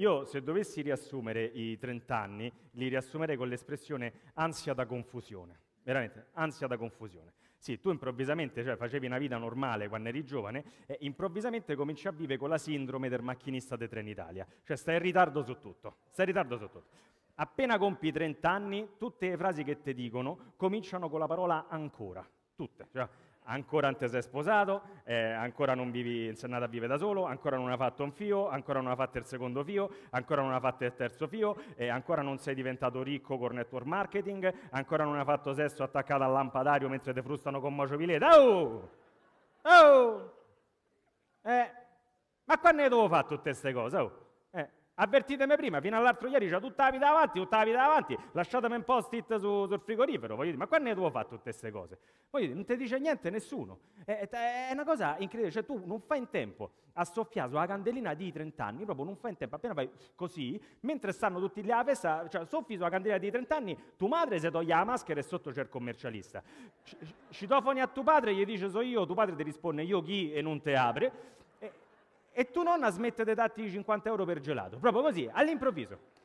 Io se dovessi riassumere i 30 anni, li riassumerei con l'espressione ansia da confusione. Veramente, ansia da confusione. Sì, tu improvvisamente, cioè facevi una vita normale quando eri giovane, e improvvisamente cominci a vivere con la sindrome del macchinista di Trenitalia. Cioè stai in ritardo su tutto, stai in ritardo su tutto. Appena compi 30 anni, tutte le frasi che ti dicono cominciano con la parola ancora, tutte. Cioè, ancora non ti sei sposato, eh, ancora non vivi, insegnato a vivere da solo, ancora non hai fatto un fio, ancora non hai fatto il secondo fio, ancora non hai fatto il terzo fio, eh, ancora non sei diventato ricco con network marketing, ancora non hai fatto sesso attaccato al lampadario mentre ti frustano con mocio mociovileta. Oh! Oh! Eh, ma quando ne devo fare tutte queste cose? Oh! Eh. Avvertitemi prima, fino all'altro ieri c'è tutta la vita avanti, tutta la vita avanti, lasciatemi un post-it su, sul frigorifero, voglio dire, ma quando ne devo fare tutte queste cose? Voglio dire, non ti dice niente nessuno, è, è, una cosa incredibile, cioè tu non fai in tempo a soffiare sulla candelina di 30 anni, proprio non fai in tempo, appena fai così, mentre stanno tutti lì a festa, cioè soffi sulla candelina di 30 anni, tua madre si toglie la maschera e sotto c'è il commercialista, C- citofoni a tuo padre, gli dice so io, tuo padre ti risponde io chi e non te apre, e tu nonna smette di darti 50 euro per gelato, proprio così, all'improvviso.